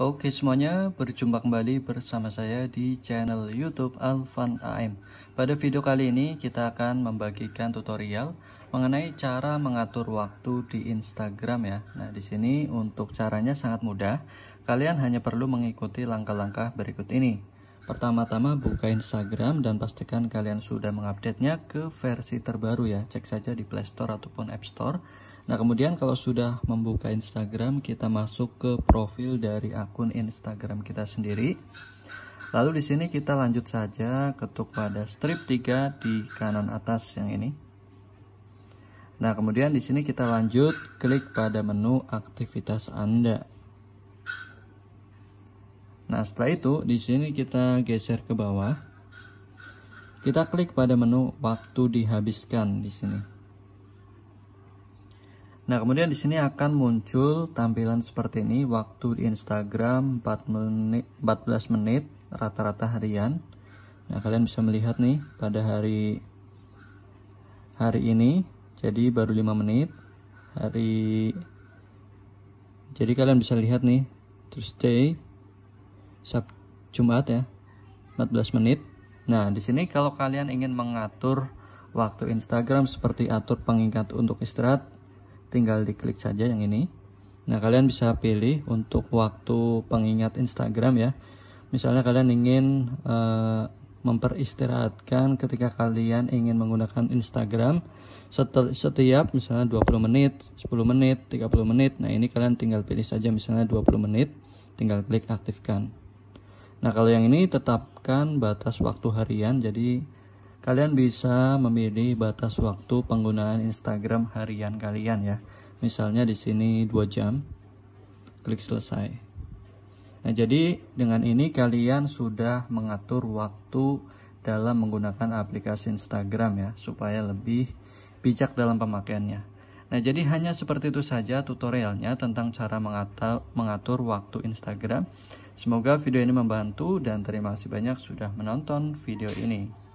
Oke semuanya, berjumpa kembali bersama saya di channel YouTube Alvan AM. Pada video kali ini kita akan membagikan tutorial mengenai cara mengatur waktu di Instagram ya. Nah, di sini untuk caranya sangat mudah. Kalian hanya perlu mengikuti langkah-langkah berikut ini. Pertama-tama buka Instagram dan pastikan kalian sudah mengupdate-nya ke versi terbaru ya. Cek saja di Play Store ataupun App Store. Nah, kemudian kalau sudah membuka Instagram, kita masuk ke profil dari akun Instagram kita sendiri. Lalu di sini kita lanjut saja ketuk pada strip 3 di kanan atas yang ini. Nah, kemudian di sini kita lanjut klik pada menu aktivitas Anda. Nah, setelah itu di sini kita geser ke bawah. Kita klik pada menu waktu dihabiskan di sini. Nah, kemudian di sini akan muncul tampilan seperti ini, waktu di Instagram 4 menit, 14 menit rata-rata harian. Nah, kalian bisa melihat nih pada hari hari ini jadi baru 5 menit. Hari jadi kalian bisa lihat nih Tuesday Sab Jumat ya 14 menit nah di sini kalau kalian ingin mengatur waktu Instagram seperti atur pengingat untuk istirahat tinggal diklik saja yang ini nah kalian bisa pilih untuk waktu pengingat Instagram ya misalnya kalian ingin uh, eh, memperistirahatkan ketika kalian ingin menggunakan Instagram setiap misalnya 20 menit, 10 menit, 30 menit. Nah, ini kalian tinggal pilih saja misalnya 20 menit, tinggal klik aktifkan. Nah, kalau yang ini tetapkan batas waktu harian, jadi kalian bisa memilih batas waktu penggunaan Instagram harian kalian ya. Misalnya di sini 2 jam. Klik selesai. Nah, jadi dengan ini kalian sudah mengatur waktu dalam menggunakan aplikasi Instagram ya, supaya lebih bijak dalam pemakaiannya. Nah, jadi hanya seperti itu saja tutorialnya tentang cara mengatur, mengatur waktu Instagram. Semoga video ini membantu dan terima kasih banyak sudah menonton video ini.